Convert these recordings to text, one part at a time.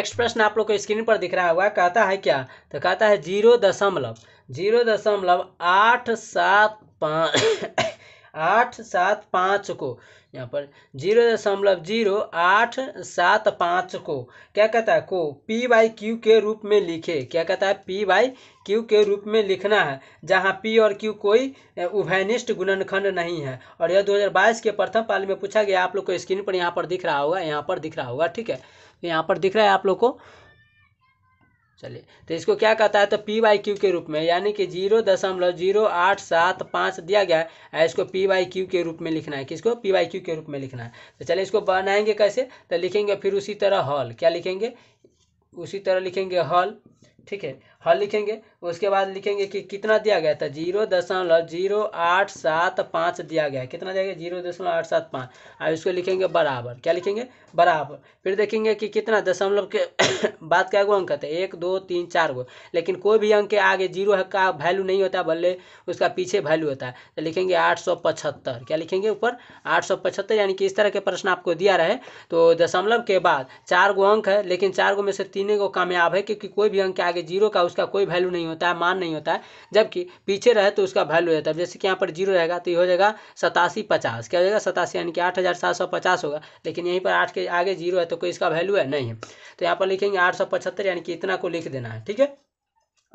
next प्रश्न आप लोग को स्क्रीन पर दिख रहा होगा कहता है क्या तो कहता है जीरो दशमलव जीरो दशमलव आठ सात पाँच आठ सात पाँच को यहाँ पर जीरो दशमलव जीरो आठ सात पाँच को क्या कहता है को पी वाई क्यू के रूप में लिखे क्या कहता है पी वाई क्यू के रूप में लिखना है जहाँ पी और क्यू कोई उभयनिष्ठ गुणनखंड नहीं है और यह 2022 के प्रथम पाल में पूछा गया आप लोग को स्क्रीन पर यहाँ पर दिख रहा होगा यहाँ पर दिख रहा होगा ठीक है यहाँ पर दिख रहा है आप लोग को चलिए तो इसको क्या कहता है तो पी वाई क्यू के रूप में यानी कि जीरो दशमलव जीरो आठ सात पाँच दिया गया है इसको पी वाई क्यू के रूप में लिखना है किसको पी वाई क्यू के रूप में लिखना है तो चलिए इसको बनाएंगे कैसे तो लिखेंगे फिर उसी तरह हॉल क्या लिखेंगे उसी तरह लिखेंगे हॉल ठीक है हल लिखेंगे उसके बाद लिखेंगे कि कितना दिया गया था जीरो दशमलव जीरो आठ सात पाँच दिया गया कितना दिया गया जीरो दशमलव आठ सात पाँच और इसको लिखेंगे बराबर क्या लिखेंगे बराबर फिर देखेंगे कि कितना दशमलव के बाद क्या गो अंक है तो एक दो तीन चार गो लेकिन कोई भी अंक के आगे जीरो का वैल्यू नहीं होता भले उसका पीछे वैल्यू होता है तो लिखेंगे आठ क्या लिखेंगे ऊपर आठ यानी कि इस तरह के प्रश्न आपको दिया रहे तो दशमलव के बाद चार गो अंक है लेकिन चार गो में से तीन गो कामयाब है क्योंकि कोई भी अंक के आगे जीरो का उसका कोई वैल्यू नहीं होता है मान नहीं होता है जबकि पीछे रहे तो उसका वैल्यू रहता है जैसे कि यहाँ पर जीरो रहेगा तो ये हो जाएगा सतासी पचास क्या हो जाएगा सतासी यानी कि आठ हज़ार सात सौ पचास होगा लेकिन यहीं पर आठ के आगे जीरो है तो कोई इसका वैल्यू है नहीं है तो यहाँ पर लिखेंगे आठ सौ पचहत्तर यानी कि इतना को लिख देना है ठीक है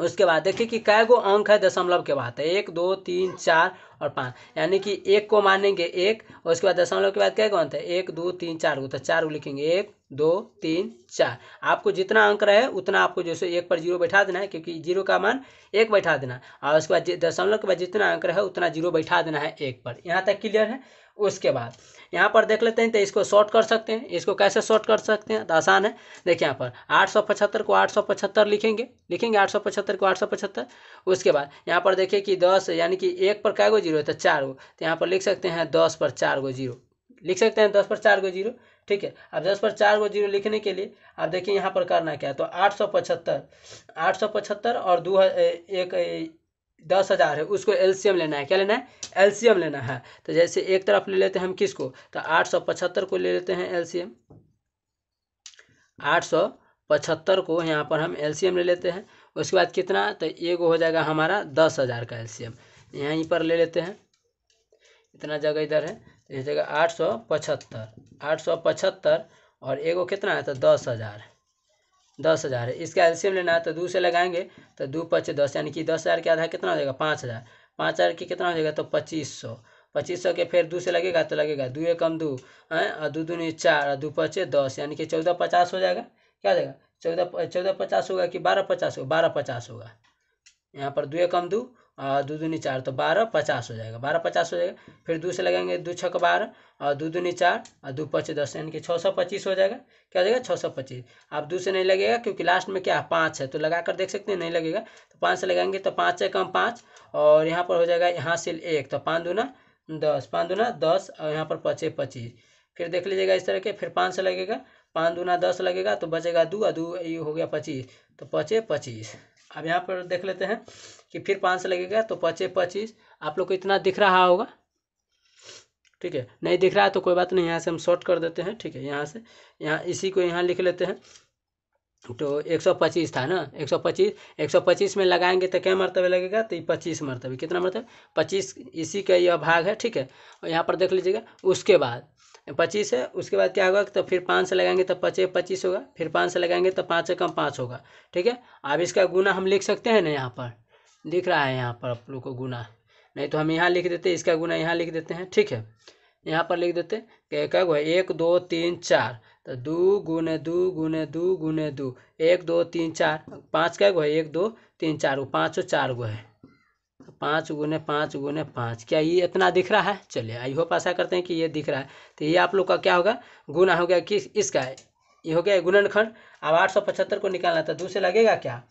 उसके बाद देखिए कि कै गो अंक है दशमलव के बाद है एक दो तीन चार और पाँच यानी कि एक को मानेंगे एक और उसके बाद दशमलव के बाद कै गो अंक है एक दो तीन चार को तो चार को लिखेंगे एक दो तीन चार आपको जितना अंक रहे उतना आपको जैसे एक पर जीरो बैठा देना है क्योंकि जीरो का मान एक बैठा देना और उसके बाद दशमलव के बाद जितना अंक रहे उतना जीरो बैठा देना है एक पर यहाँ तक क्लियर है उसके बाद यहाँ पर देख लेते हैं तो इसको शॉर्ट कर सकते हैं इसको कैसे शॉर्ट कर सकते हैं तो आसान है देखिए यहाँ पर आठ सौ पचहत्तर को आठ सौ पचहत्तर लिखेंगे लिखेंगे आठ सौ पचहत्तर को आठ सौ पचहत्तर उसके बाद यहाँ पर देखिए कि दस यानी कि एक पर कै गो जीरो है तो चार गो तो यहाँ पर लिख सकते हैं दस पर चार गो जीरो लिख सकते हैं दस पर चार गो जीरो ठीक है अब दस पर चार गो जीरो लिखने के लिए आप देखिए यहाँ पर करना क्या है तो आठ सौ पचहत्तर आठ सौ पचहत्तर और दो एक दस हज़ार है उसको एलसीएम लेना है क्या लेना है एलसीएम लेना है तो जैसे एक तरफ ले लेते हैं हम किसको तो आठ सौ पचहत्तर को ले लेते हैं एलसीएम आठ सौ पचहत्तर को यहाँ पर हम एलसीएम ले लेते हैं उसके बाद कितना तो एगो हो जाएगा हमारा दस हज़ार का एलसीएम यहीं पर ले लेते हैं इतना जगह इधर है तो जगह आठ सौ पचहत्तर आठ सौ पचहत्तर और एगो कितना है तो दस हज़ार दस हज़ार है इसका एल्शियम लेना है तो दो से लगाएंगे तो दो पच्चे दस यानी कि दस हज़ार के आधा कितना हो जाएगा पाँच हज़ार पाँच हज़ार के कितना हो जाएगा तो पच्चीस सौ पच्चीस सौ के फिर दो से लगेगा तो लगेगा दो एक कम दो हैं और दो दूनी चार और दो पच्चे दस यानी कि चौदह पचास हो जाएगा क्या हो जाएगा चौदह चौदह पचास होगा कि बारह पचास होगा बारह पचास होगा यहाँ पर दो एक कम दो और दो दूनी चार तो बारह पचास हो जाएगा बारह पचास हो जाएगा फिर दो से लगाएंगे दो छः बारह और दो दूनी चार और दो पचे दस यानी कि छः सौ पच्चीस हो जाएगा क्या हो जाएगा छः सौ पच्चीस आप दो से नहीं लगेगा क्योंकि लास्ट में क्या है पाँच है तो लगा कर देख सकते हैं नहीं लगेगा तो पाँच से लगाएंगे तो पाँच से कम पाँच और यहाँ पर हो जाएगा यहाँ से एक तो पाँच दूना दस पाँच दूना दस और यहाँ पर पचे पच्चीस फिर देख लीजिएगा इस तरह के फिर पाँच से लगेगा पाँच दूना दस लगेगा तो बचेगा दो और दो ये हो गया पच्चीस तो पचे पच्चीस अब यहाँ पर देख लेते हैं कि फिर पाँच सौ लगेगा तो पचे पच्चीस आप लोग को इतना दिख रहा होगा ठीक है नहीं दिख रहा है तो कोई बात नहीं यहाँ से हम शॉर्ट कर देते हैं ठीक है यहाँ से यहाँ इसी को यहाँ लिख लेते हैं तो एक सौ पच्चीस था ना एक एक सौ पच्चीस सौ पच्चीस में लगाएंगे तो क्या मरतबे लगेगा तो ये पच्चीस मरतबे कितना मरतबे पच्चीस इसी का यह भाग है ठीक है और यहाँ पर देख लीजिएगा उसके बाद पच्चीस है उसके बाद क्या होगा तो फिर पाँच से लगाएंगे तो पचे पच्चीस होगा फिर पाँच से लगाएंगे तो पाँच से कम पाँच होगा ठीक है अब इसका गुना हम लिख सकते हैं ना यहाँ पर दिख रहा है यहाँ पर आप लोग को गुना नहीं तो हम यहाँ लिख देते इसका गुना यहाँ लिख देते हैं ठीक है यहाँ पर लिख देते क्या क्या हुआ एक दो तीन चार तो दो गुने दो गुने दो गुने दो एक दो तीन चार पाँच क्या गो है एक दो तीन चार वो पाँचों चार गो है तो पाँच गुने पाँच गुने पाँच क्या ये इतना दिख रहा है चलिए आई होप आशा करते हैं कि ये दिख रहा है तो ये आप लोग का क्या होगा गुना हो गया कि इसका ये हो गया गुणनखंड अब आठ सौ पचहत्तर को निकालना था तो दो से लगेगा क्या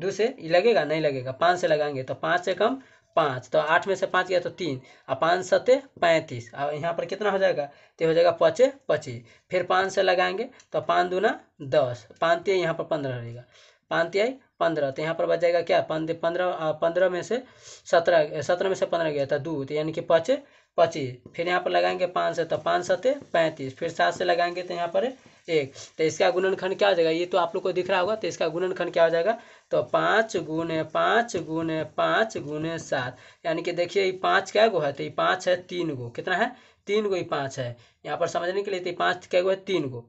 दो से लगेगा नहीं लगेगा पाँच से लगाएंगे तो पाँच से कम पाँच तो आठ में से पाँच गया तो तीन और पाँच सत्य पैंतीस और यहाँ पर कितना हो जाएगा तो हो जाएगा पचे पच्चीस फिर पाँच से लगाएंगे तो पाँच दूना दस पाँच तिहाई यहाँ पर पंद्रह रहेगा पाँच तिहाई पंद्रह तो यहाँ पर बच जाएगा क्या पंद्रह पंद्रह में से सत्रह सत्रह में से पंद्रह गया था दो तो यानी कि पचे पच्चीस फिर यहाँ पर लगाएंगे पाँच से तो पाँच सत्य पैंतीस फिर सात से लगाएंगे तो यहाँ पर एक तो इसका गुणनखंड क्या हो जाएगा ये तो आप लोग को दिख रहा होगा तो इसका गुणनखंड क्या हो जाएगा तो पाँच गुने पाँच गुने पाँच गुने सात यानी कि देखिए ये पाँच क्या गो है तो ये पाँच है तीन गो कितना है तीन गो ये पाँच है यहाँ पर समझने के लिए तो पाँच क्या गो है तीन गो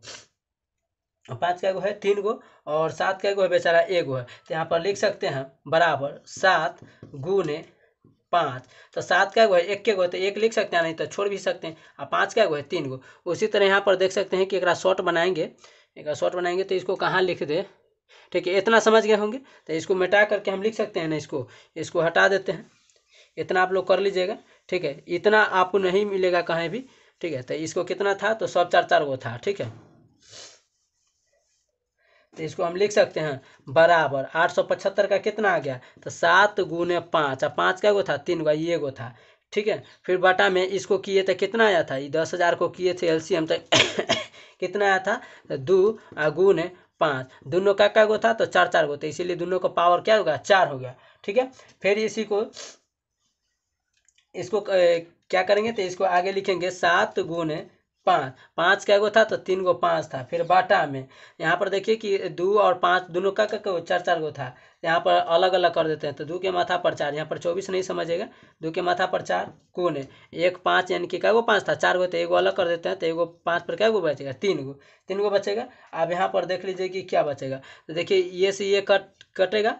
पाँच क्या गो है तीन गो और सात क्या गो है बेचारा एक गो है तो यहाँ पर लिख सकते हैं बराबर सात गुने पाँच तो सात का गो है एक के गो है तो एक लिख सकते हैं नहीं तो छोड़ भी सकते हैं और पाँच का गो है तीन गो उसी तरह यहाँ पर देख सकते हैं कि एक शॉर्ट बनाएंगे एक शॉर्ट बनाएंगे तो इसको कहाँ लिख दे ठीक है इतना समझ गए होंगे तो इसको मिटा करके हम लिख सकते हैं ना इसको इसको हटा देते हैं इतना आप लोग कर लीजिएगा ठीक है इतना आपको नहीं मिलेगा कहीं भी ठीक है तो इसको कितना था तो सब चार चार गो था ठीक है तो इसको हम लिख सकते हैं बराबर आठ सौ पचहत्तर का कितना आ गया तो सात गुने पाँच और पाँच का गो था तीन गो ये गो था ठीक है फिर बटा में इसको किए तो कितना आया था ये दस हज़ार को किए थे एलसीएम तो कितना आया था तो दो गुण पाँच दोनों का क्या गो था तो चार चार गो था तो इसीलिए दोनों का पावर क्या हो गया चार हो गया ठीक है फिर इसी को इसको क्या करेंगे तो इसको आगे लिखेंगे सात गुण पाँच पाँच का गो था तो तीन गो पाँच था फिर बाटा में यहाँ पर देखिए कि दो और पाँच दोनों का क्या चार चार गो था यहाँ पर अलग अलग कर देते हैं तो दो के माथा पर चार यहाँ पर चौबीस नहीं समझेगा दो के माथा पर चार कौन है एक पाँच यानी कि कैगो पाँच था चार गो तो एगो अलग कर देते हैं तो एगो पाँच पर गो बचेगा तीन गो तीन गो बचेगा अब यहाँ पर देख लीजिए कि क्या बचेगा तो देखिए ये से ये कट कटेगा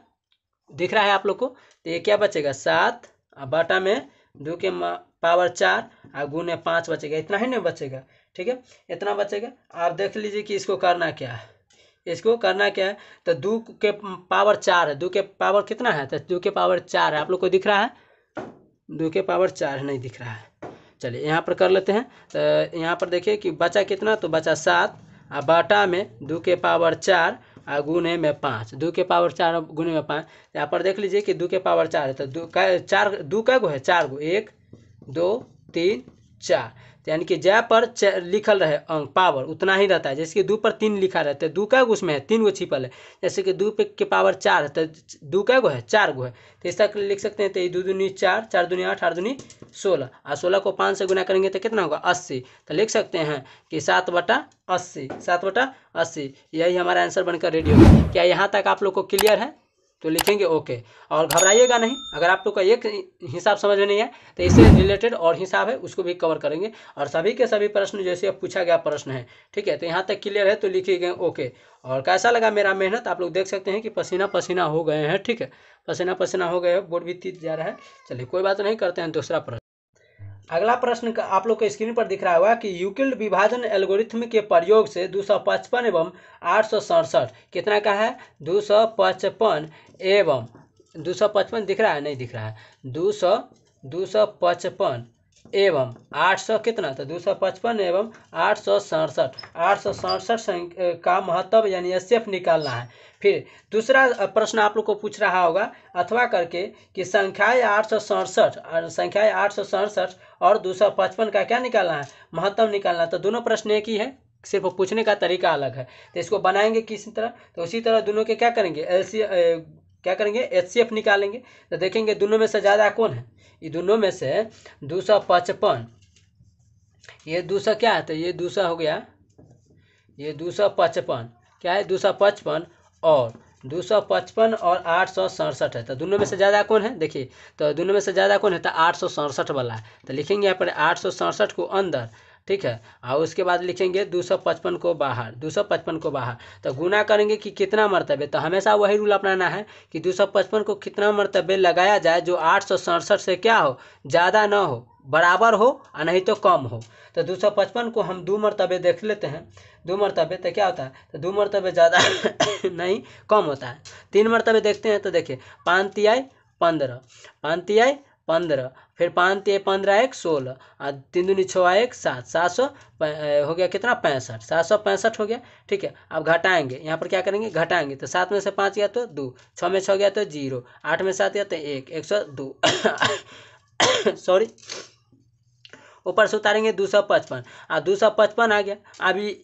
दिख रहा है आप लोग को तो ये क्या बचेगा सात बाटा में दो के पावर चार और गुने पाँच बचेगा इतना ही नहीं बचेगा ठीक है इतना बचेगा आप देख लीजिए कि इसको करना क्या है इसको करना क्या है तो दो के पावर चार है दो के पावर कितना है तो दो के पावर चार है आप लोग को दिख रहा है दो के पावर चार नहीं दिख रहा है चलिए यहाँ पर कर लेते हैं तो यहाँ पर देखिए कि बचा कितना तो बचा सात और बाटा में दो के पावर चार और गुने में पाँच दो के पावर चार गुने में पाँच यहाँ पर देख लीजिए कि दो के पावर चार है तो दो का चार दो का गो है चार गो एक दो तीन चार तो यानी कि जय पर लिखल रहे अंक पावर उतना ही रहता है जैसे कि दो पर तीन लिखा रहता तो है दो का गो उसमें है तीन गो छिपल है जैसे कि दो पे के पावर चार है तो दो का गो है चार गो है तो इस तरह लिख सकते हैं तो दो दूनी चार चार दूनी आठ आठ दूनी सोलह और सोलह को पाँच से गुना करेंगे तो कितना होगा अस्सी तो लिख सकते हैं कि सात बटा अस्सी सात बटा अस्सी यही हमारा आंसर बनकर रेडी होगा क्या यहाँ तक आप लोग को क्लियर है तो लिखेंगे ओके और घबराइएगा नहीं अगर आप लोग का एक हिसाब समझ में नहीं है तो इससे रिलेटेड और हिसाब है उसको भी कवर करेंगे और सभी के सभी प्रश्न जैसे पूछा गया प्रश्न है ठीक है तो यहाँ तक क्लियर है तो लिखी गए ओके और कैसा लगा मेरा मेहनत आप लोग देख सकते हैं कि पसीना पसीना हो गए हैं ठीक है पसीना पसीना हो गए बोर्ड भी तीत जा रहा है चलिए कोई बात नहीं करते हैं दूसरा प्रश्न अगला प्रश्न आप लोग के स्क्रीन पर दिख रहा होगा कि यूकिल्ड विभाजन एल्गोरिथम के प्रयोग से दो सौ पचपन एवं आठ सौ सड़सठ कितना का है दो सौ पचपन एवं दो सौ पचपन दिख रहा है नहीं दिख रहा है दो सौ दो सौ पचपन एवं आठ सौ कितना था दो सौ पचपन एवं आठ सौ सड़सठ आठ सौ सड़सठ का महत्व यानी एस निकालना है फिर दूसरा प्रश्न आप लोग को पूछ रहा होगा अथवा करके कि संख्याएं आठ सौ सड़सठ संख्याएं आठ सौ सड़सठ और दो सौ पचपन का क्या निकालना है महत्व निकालना है तो दोनों प्रश्न एक ही है सिर्फ पूछने का तरीका अलग है तो इसको बनाएंगे किस तरह तो उसी तरह दोनों के क्या करेंगे एल क्या करेंगे एच निकालेंगे तो देखेंगे दोनों में से ज़्यादा कौन है ये दोनों में से दो सौ पचपन ये दो सौ क्या है तो ये दो सौ हो गया ये दो सौ पचपन क्या है दो सौ पचपन और दो सौ पचपन और आठ सौ सड़सठ है तो दोनों में से ज़्यादा कौन है देखिए तो दोनों में से ज़्यादा कौन है तो आठ सौ सड़सठ वाला है तो लिखेंगे यहाँ पर आठ सौ सड़सठ को अंदर ठीक है और उसके बाद लिखेंगे दो सौ पचपन को बाहर दो सौ पचपन को बाहर तो गुना करेंगे कि कितना मरतबे तो हमेशा वही रूल अपनाना है कि दो सौ पचपन को कितना मरतबे लगाया जाए जो आठ सौ सड़सठ से क्या हो ज़्यादा ना हो बराबर हो और नहीं तो कम हो तो दो सौ पचपन को हम दो मरतबे देख लेते हैं दो मरतबे तो क्या होता है तो दो मरतबे ज़्यादा नहीं कम होता है तीन मरतबे देखते हैं तो देखिए पाँच तिहाई पंद्रह पाँच तिहाई पंद्रह फिर पाँच तीन पंद्रह एक सोलह और तीन दूनी छः एक सात सात सौ हो गया कितना पैंसठ सात सौ पैंसठ हो गया ठीक है अब घटाएंगे यहाँ पर क्या करेंगे घटाएंगे तो सात में से पाँच गया तो दो छः में छः गया तो जीरो आठ में सात गया तो एक एक सौ दो सॉरी ऊपर से उतारेंगे दो सौ पचपन और दो सौ पचपन आ गया अभी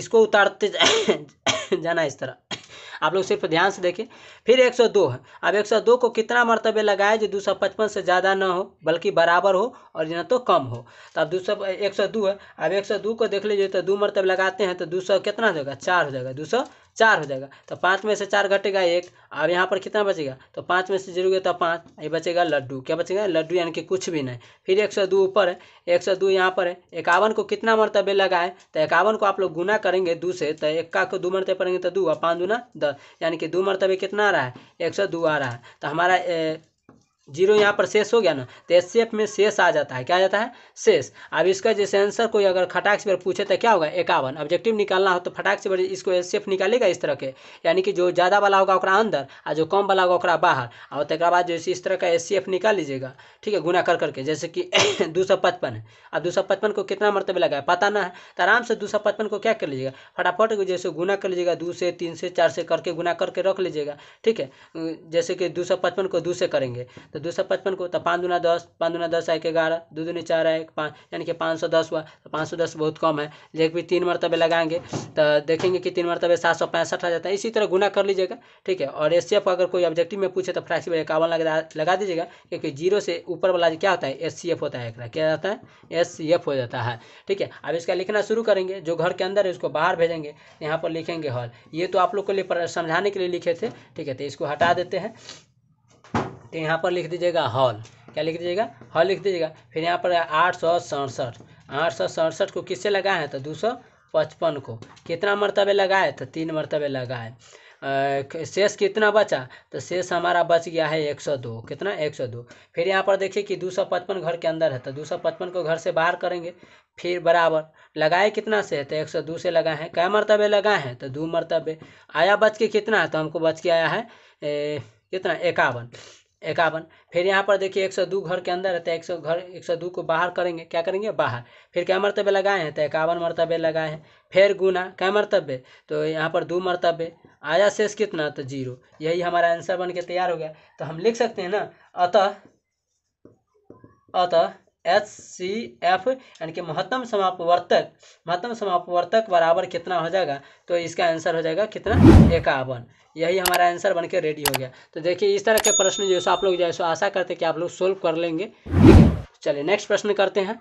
इसको उतारते जाना इस तरह आप लोग सिर्फ ध्यान से देखें फिर 102 है अब 102 को कितना मरतबे लगाए जो 255 से ज़्यादा ना हो बल्कि बराबर हो और जो तो कम हो तो अब दो सौ एक सौ दो है अब एक सौ दो को देख लीजिए तो दो मरतब लगाते हैं तो दो सौ कितना हो जाएगा चार हो जाएगा दो सौ चार हो जाएगा तो पाँच में से चार घटेगा एक अब यहाँ पर कितना बचेगा तो पाँच में से जरूर तो पाँच ये बचेगा लड्डू क्या बचेगा लड्डू यानी कि कुछ भी नहीं फिर एक सौ दो ऊपर है एक सौ दो यहाँ पर है इक्यावन को कितना मरतबे लगाए तो इक्यावन को आप लोग गुना करेंगे दो से तो इक्का को दो मरते पड़ेंगे तो दो और पाँच दूना दस यानी कि दो मरतबे कितना आ रहा है एक सौ दो आ रहा है तो हमारा जीरो यहाँ पर शेष हो गया ना तो एस में शेष आ जाता है क्या आ जाता है शेष अब इसका जैसे आंसर कोई अगर खटाक से पूछे तो क्या होगा इक्यावन ऑब्जेक्टिव निकालना हो तो फटाक से इसको एस निकालेगा इस तरह के यानी कि जो ज़्यादा वाला होगा ओकरा अंदर और जो कम वाला होगा ओकरा बाहर और तक तो बाद जैसे इस तरह का एस निकाल लीजिएगा ठीक है गुना कर करके जैसे कि दो सौ पचपन है अब दो सौ पचपन को कितना मरतबे लगा पता ना है तो आराम से दो सौ पचपन को क्या कर लीजिएगा फटाफट जैसे गुना कर लीजिएगा दो से तीन से चार से करके गुना करके रख लीजिएगा ठीक है जैसे कि दो सौ पचपन को दो से करेंगे तो तो दो सौ पचपन को तो पाँच दुना दस पाँच दुना दस एक ग्यारह दो दुनी चार एक पाँच यानी कि पाँच सौ दस हुआ तो पाँच सौ दस बहुत कम है लेकिन भी तीन मरतबे लगाएंगे तो देखेंगे कि तीन मरतबे सात सौ पैंसठ आ जाता है इसी तरह गुना कर लीजिएगा ठीक है और एस अगर कोई ऑब्जेक्टिव में पूछे तो फ्रैक्सीबल इक्यावन लगा लगा दीजिएगा क्योंकि जीरो से ऊपर वाला क्या होता है एस होता है एक क्या जाता है एस हो जाता है ठीक है अब इसका लिखना शुरू करेंगे जो घर के अंदर है उसको बाहर भेजेंगे यहाँ पर लिखेंगे हॉल ये तो आप लोग के लिए समझाने के लिए लिखे थे ठीक है तो इसको हटा देते हैं तो यहाँ पर लिख दीजिएगा हॉल क्या लिख दीजिएगा हॉल लिख दीजिएगा फिर यहाँ पर आठ सौ सड़सठ आठ सौ सड़सठ को किससे लगा है तो दो सौ पचपन को कितना मरतबे लगा है तो तीन मरतबे लगा है शेष कितना बचा तो शेष हमारा बच गया है एक सौ दो कितना एक सौ दो फिर यहाँ पर देखिए कि दो सौ पचपन घर के अंदर है तो दो सौ पचपन को घर से बाहर करेंगे फिर बराबर लगाए कितना से है तो एक सौ दो से लगाए हैं कै मरतबे लगाए हैं तो दो मरतबे आया बच के कितना है तो हमको बच के आया है ए, कितना इक्यावन इक्यावन फिर यहाँ पर देखिए एक सौ दो घर के अंदर है तो एक सौ घर एक सौ दो को बाहर करेंगे क्या करेंगे बाहर फिर क्या मरतबे लगाए हैं तो इक्यावन मरतबे लगाए हैं फिर गुना क्या मरतबे तो यहाँ पर दो मरतबे आया शेष कितना तो जीरो यही हमारा आंसर बन के तैयार हो गया तो हम लिख सकते हैं ना अतः अतः एच सी एफ यानी कि महत्तम समापवर्तक महत्तम समापवर्तक बराबर कितना हो जाएगा तो इसका आंसर हो जाएगा कितना इक्यावन यही हमारा आंसर बनके रेडी हो गया तो देखिए इस तरह के प्रश्न जो है आप लोग जो है आशा करते हैं कि आप लोग सोल्व कर लेंगे चलिए नेक्स्ट प्रश्न करते हैं